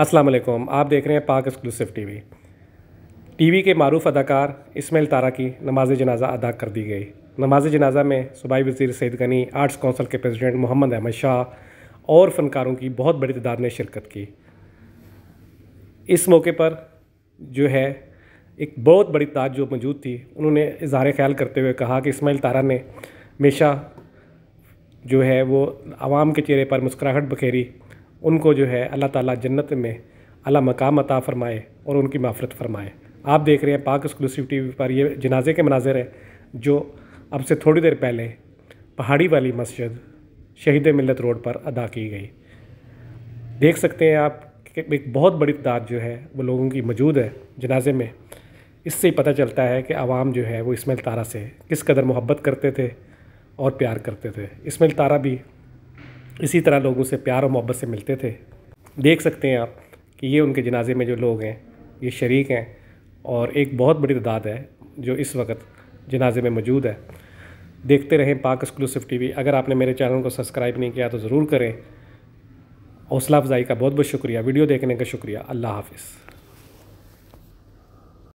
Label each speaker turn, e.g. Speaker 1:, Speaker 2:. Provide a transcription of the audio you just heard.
Speaker 1: अस्सलाम वालेकुम आप देख रहे हैं पाक एक्सक्लूसिव टीवी टीवी के मरूफ अदाकार इसमेल तारा की नमाज जनाजा अदा कर दी गई नमाज जनाजा में सूबाई वजीर सैद गनी आर्ट्स कौंसल के प्रेसिडेंट मोहम्मद अहमद शाह और फ़नकारों की बहुत बड़ी तादाद ने शिरकत की इस मौके पर जो है एक बहुत बड़ी तादाद जो मौजूद थी उन्होंने इजहार ख्याल करते हुए कहा कि इसमाइल तारा ने हमेशा जो है वो आवाम के चेहरे पर मुस्कुराहट बखेरी उनको जो है अल्लाह ताला जन्नत में अला मकाम अता फ़रमाए और उनकी माफ़रत फ़रमाए आप देख रहे हैं पाक एक्सक्लूसिव टी वी पर ये जनाजे के मनाजिर हैं जो अब से थोड़ी देर पहले पहाड़ी वाली मस्जिद शहीद मिलत रोड पर अदा की गई देख सकते हैं आप कि एक बहुत बड़ी तादाद जो है वो लोगों की मौजूद है जनाजे में इससे ही पता चलता है कि आवाम जो है वो इसमें तारा से किस कदर मोहब्बत करते थे और प्यार करते थे इसमें तारा भी इसी तरह लोगों से प्यार और मोहब्बत से मिलते थे देख सकते हैं आप कि ये उनके जनाजे में जो लोग हैं ये शरीक हैं और एक बहुत बड़ी तादाद है जो इस वक्त जनाजे में मौजूद है देखते रहें पाक एक्सक्लूसिव टीवी अगर आपने मेरे चैनल को सब्सक्राइब नहीं किया तो ज़रूर करें हौसला अफजाई का बहुत बहुत शुक्रिया वीडियो देखने का शुक्रिया अल्लाह हाफिज़